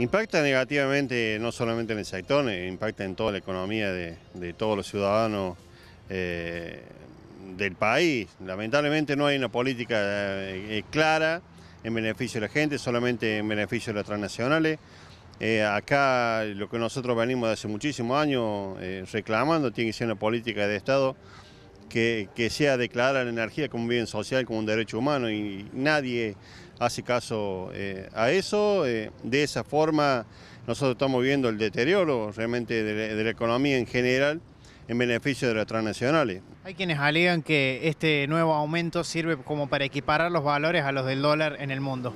Impacta negativamente no solamente en el sector, eh, impacta en toda la economía de, todos los ciudadanos eh, del país. Lamentablemente no hay una política eh, clara en beneficio de la gente, solamente en beneficio de las transnacionales. acá lo que nosotros venimos de hace muchísimos años reclamando tiene que ser una política de Estado que, sea declarada la energía como un bien social, como un derecho humano, y nadie hace caso eh, a eso. Eh, de esa forma, nosotros estamos viendo el deterioro realmente de la, economía en general en beneficio de las transnacionales. Hay quienes alegan que este nuevo aumento sirve como para equiparar los valores a los del dólar en el mundo.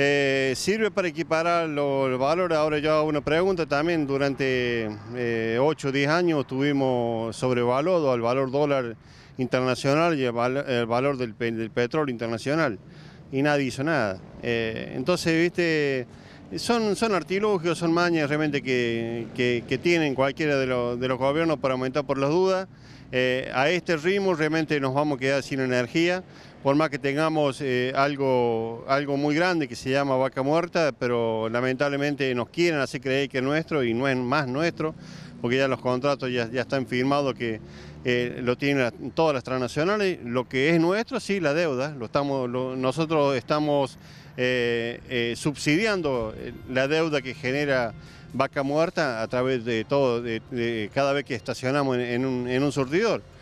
Eh, sirve para equiparar los, valores. Ahora yo hago una pregunta también. Durante eh, 8 o 10 años tuvimos sobrevaluado al valor dólar internacional y el, valor del, petróleo internacional. Y nadie hizo nada. Eh, entonces, viste son, son artilugios, son mañas realmente que, tienen cualquiera de, los gobiernos para aumentar por las dudas. Eh, a este ritmo realmente nos vamos a quedar sin energía, por más que tengamos eh, algo, algo muy grande que se llama vaca muerta, pero lamentablemente nos quieren hacer creer que es nuestro y no es más nuestro porque ya los contratos ya, están firmados que eh, lo tienen todas las transnacionales. Lo que es nuestro, sí, la deuda. Lo estamos, nosotros estamos eh, eh, subsidiando la deuda que genera Vaca Muerta a través de todo, de, cada vez que estacionamos un, en un surtidor.